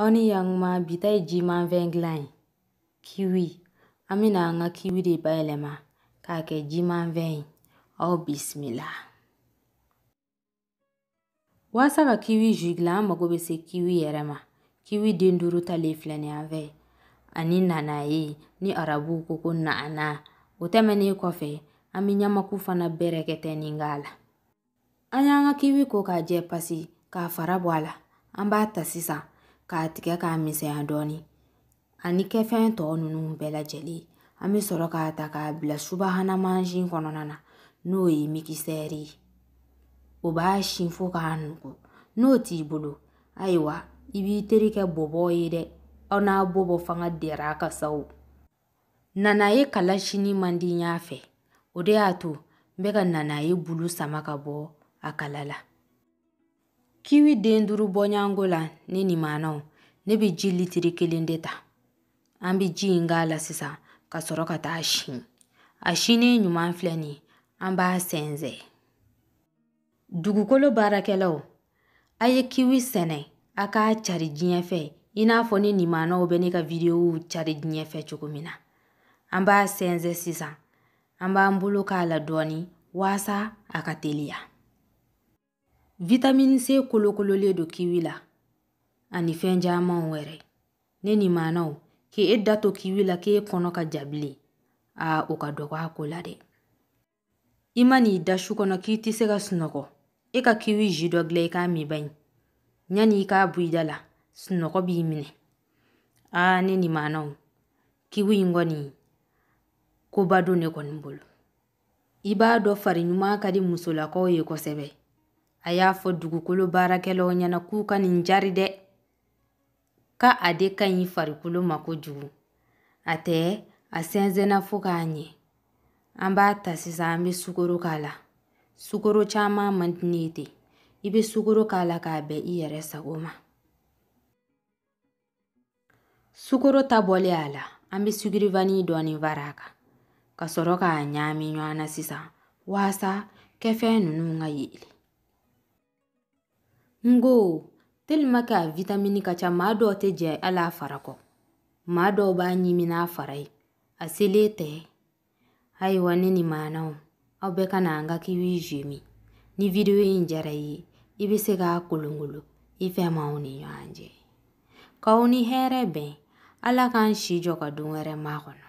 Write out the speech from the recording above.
Onu yanghma bita ijiman venglan kiwi, an mi na an ka kiwi de bayɛlɛma k'a kɛ jiman fɛn ye, aw bisimila. Walasa ka kiwi ju dilan an mago bɛ se kiwi yɛrɛ ma. Kiwi den duuru talen filɛ nin yan fɛ ani nana ye ni arabu ko ko naana. O tɛmɛnen e kɔfɛ an bɛ ɲamaku fana bɛrɛkɛtɛnin k'a la. An y'an ka kiwi ko k'a jɛ pasi k'a fara bɔ a la, an b'a ta sisan k'a tigɛ k'a misɛnya dɔɔni ani kɛ fɛn tɔ ninnu bɛɛ lajɛlen an bɛ sɔrɔ k'a ta k'a bila subahana mansin kɔnɔna na n'o ye mikisɛri ye o b'a sin fo k'a nugu n'o t'i bolo ayiwa i b'i terikɛ bɔbɔ ye dɛ aw n'a bɔbɔ fanga dɛrɛ a ka sa o nana ye kala sini man di n y'a fɛ o de y'a to n bɛ ka nana ye bulu sama ka bɔ a kala la Kiwi den duuru bɔɲɔgɔnko la ni nin ne bɛ ji litiri kelen de ta an bɛ ji in k'a la sisan ka sɔrɔ ka taa sin a sinen ɲuman filɛ nin ye an b'a sɛnsɛn dugukolo baarakɛlaw a' ye kiwi sɛnɛ a k'a cari diɲɛ fɛ i n'a fɔ ni limanɛw bɛ ne ka wideyow cari diɲɛ fɛ cogo min na an b'a sɛnsɛn sisan an b'an bolo k'a la dɔɔnin waasa a ka teliya vitamin C kolokololen do kiwi la ani fɛn camanw wɛrɛ. Ne nimaanaw, k'e da to kiwi la k'e kɔnɔ ka ja bilen, aa o ka dɔgɔ a ko la dɛ. I ma n'i da su kɔnɔ k'i tɛ se ka sunɔgɔ, e ka kiwi ju dɔ dilan i k'a min bani. Ɲani i k'a bɔ i da la, sunɔgɔ b'i minɛ. Aa ne nimaanaw, kiwi in kɔni koba don ne kɔni bolo. I b'a dɔn fari ɲuman ka di musolakaw ye kosɛbɛ a y'a fɔ dugukolo baarakɛlaw ɲɛna k'u ka nin jari dɛ ka a de ka ɲi farikolo ma kojugu a tɛ a sɛnsɛnna fo k'a ɲɛ an b'a ta sisan an bɛ sukoro k'a la sukoro caman man di ne ye ten i bɛ sukoro k'a la k'a bɛn i yɛrɛ sago ma sukoro ta bɔlen a la an bɛ sugurifani dɔɔni fara a kan ka sɔrɔ k'a ɲagami ɲɔgɔn na sisan waasa kɛfɛn ninnu ka yeelen ngo ko a k'a witamini ka ca maa dɔw tɛ jɛ al'a fara kɔ. Maa dɔw b'a ɲimi n'a fara ye, a selen tɛ. Ayiwa ne ni maanaw aw bɛɛ ka na an ka kiwi zemi. Ni video in diyara i ye i bɛ se k'a kolonkolon i fɛmaw ni ɲɔgɔn cɛ. K'aw ni hɛrɛ bɛn Ala k'an si jɔ ka don wɛrɛ makɔnɔ.